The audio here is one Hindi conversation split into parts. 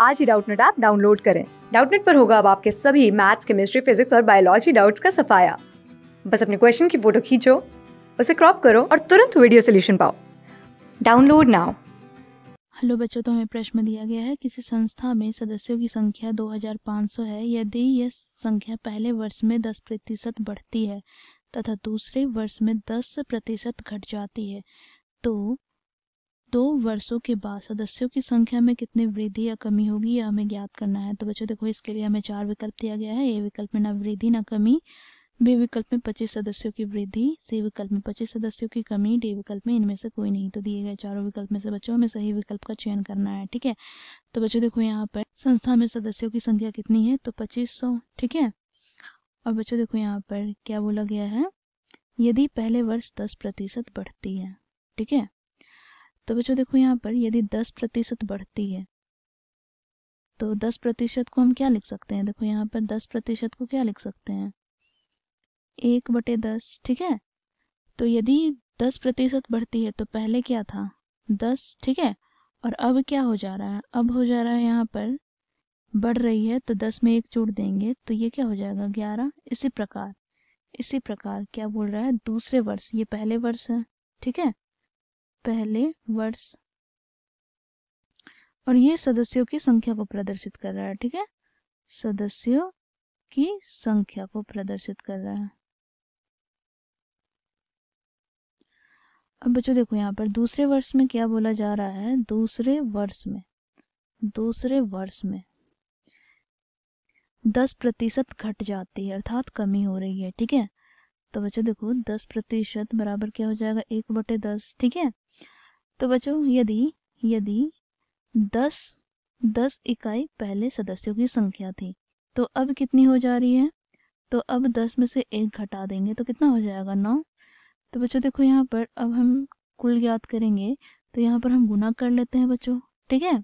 आज ही डाउटनेट ऐप डाउनलोड करें डाउटनेट पर होगा अब आपके सभी मैथ्स केमिस्ट्री फिजिक्स और बायोलॉजी डाउट्स का सफाया बस अपने क्वेश्चन की फोटो खींचो उसे क्रॉप करो और तुरंत वीडियो सोल्यूशन पाओ डाउनलोड नाउ हेलो बच्चों तो हमें प्रश्न दिया गया है किसी संस्था में सदस्यों की संख्या 2500 है यदि यह संख्या पहले वर्ष में 10 प्रतिशत बढ़ती है तथा दूसरे वर्ष में 10 प्रतिशत घट जाती है तो दो वर्षों के बाद सदस्यों की संख्या में कितनी वृद्धि या कमी होगी यह हमें ज्ञात करना है तो बच्चों देखो इसके लिए हमें चार विकल्प दिया गया है ए विकल्प में ना वृद्धि ना कमी बी विकल्प में 25 सदस्यों की वृद्धि सी विकल्प में 25 सदस्यों की कमी डी विकल्प में इनमें से कोई नहीं तो दिए गए चारों विकल्प में से बच्चों हमें सही विकल्प का चयन करना है ठीक है तो बच्चों देखो यहाँ पर संस्था में सदस्यों की संख्या कितनी है तो सौ ठीक है और बच्चों देखो यहाँ पर क्या बोला गया है यदि पहले वर्ष दस प्रतिशत बढ़ती है ठीक है तो बच्चों देखो यहाँ पर यदि दस प्रतिशत बढ़ती है तो दस प्रतिशत को हम क्या लिख सकते हैं देखो यहाँ पर दस प्रतिशत को क्या लिख सकते हैं एक बटे दस ठीक है तो यदि दस प्रतिशत बढ़ती है तो पहले क्या था दस ठीक है और अब क्या हो जा रहा है अब हो जा रहा है यहाँ पर बढ़ रही है तो दस में एक जोड़ देंगे तो ये क्या हो जाएगा ग्यारह इसी प्रकार इसी प्रकार क्या बोल रहा है दूसरे वर्ष ये पहले वर्ष है ठीक है पहले वर्ष और ये सदस्यों की संख्या को प्रदर्शित कर रहा है ठीक है सदस्यों की संख्या को प्रदर्शित कर रहा है अब बच्चों देखो यहाँ पर दूसरे वर्ष में क्या बोला जा रहा है दूसरे वर्ष में दूसरे वर्ष में दस प्रतिशत घट जाती है अर्थात कमी हो रही है ठीक है तो बच्चों देखो दस प्रतिशत बराबर क्या हो जाएगा एक बटे दस ठीक है तो बच्चों यदि यदि दस दस इकाई पहले सदस्यों की संख्या थी तो अब कितनी हो जा रही है तो अब दस में से एक घटा देंगे तो कितना हो जाएगा नौ तो बच्चों देखो यहाँ पर अब हम कुल याद करेंगे तो यहाँ पर हम गुना कर लेते हैं बच्चों ठीक है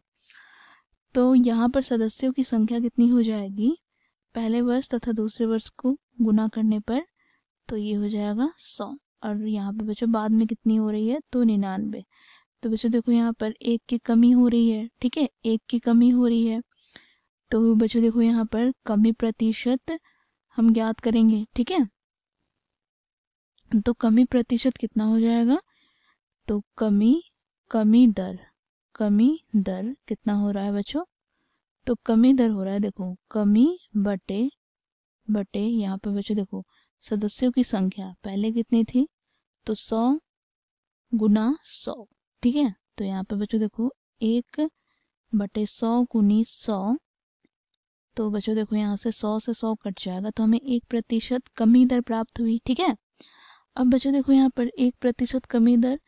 तो यहाँ पर सदस्यों की संख्या कितनी हो जाएगी पहले वर्ष तथा दूसरे वर्ष को गुना करने पर तो ये हो जाएगा सौ और यहाँ पे बच्चों बाद में कितनी हो रही है तो निन्यानवे तो बच्चों देखो यहाँ पर एक की कमी हो रही है ठीक है एक की कमी हो रही है तो बच्चों देखो यहाँ पर कमी प्रतिशत हम ज्ञात करेंगे ठीक है तो कमी प्रतिशत कितना हो जाएगा तो कमी कमी दर कमी दर कितना हो रहा है बच्चों तो कमी दर हो रहा है देखो कमी बटे बटे यहाँ पर बच्चों देखो सदस्यों की संख्या पहले कितनी थी तो सौ गुना सौ ठीक है तो यहाँ पे बच्चों देखो एक बटे सौ गुनी सौ तो बच्चों देखो यहाँ से सौ से सौ कट जाएगा तो हमें एक प्रतिशत कमी दर प्राप्त हुई ठीक है अब बच्चों देखो यहाँ पर एक प्रतिशत कमी दर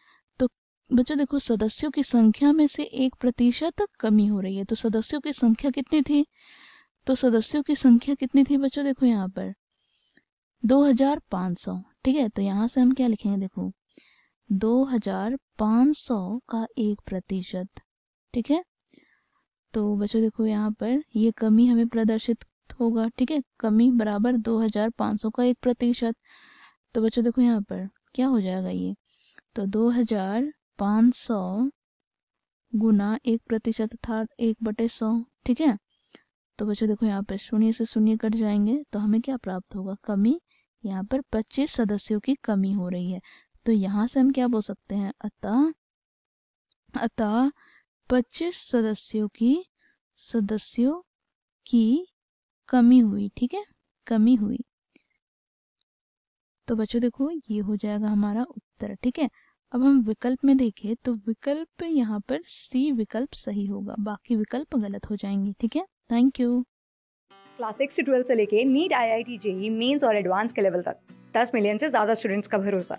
तो बच्चों देखो सदस्यों की संख्या में से एक प्रतिशत कमी हो रही है तो सदस्यों की संख्या कितनी थी तो सदस्यों की संख्या कितनी थी बच्चों देखो यहाँ पर सौ ठीक है तो यहाँ से हम क्या लिखेंगे देखो दो हजार पाँच सौ का एक प्रतिशत ठीक है तो बच्चों देखो यहाँ पर ये कमी हमें प्रदर्शित होगा ठीक है कमी बराबर दो हजार पाँच सौ का एक प्रतिशत तो बच्चों देखो यहाँ पर क्या हो जाएगा ये तो दो हजार पाँच सौ गुना एक प्रतिशत अर्थात एक बटे सौ ठीक है तो बच्चों देखो यहाँ पर शून्य से शून्य कट जाएंगे तो हमें क्या प्राप्त होगा कमी यहाँ पर 25 सदस्यों की कमी हो रही है तो यहाँ से हम क्या बोल सकते हैं अतः अतः 25 सदस्यों की सदस्यों की कमी हुई ठीक है कमी हुई तो बच्चों देखो ये हो जाएगा हमारा उत्तर ठीक है अब हम विकल्प में देखें तो विकल्प यहाँ पर सी विकल्प सही होगा बाकी विकल्प गलत हो जाएंगे ठीक है थैंक यू क्लास सिक्स से ट्वेल्व से लेके NEET I I T JEE और एडवांस के लेवल तक दस मिलियन से ज्यादा स्टूडेंट्स का भरोसा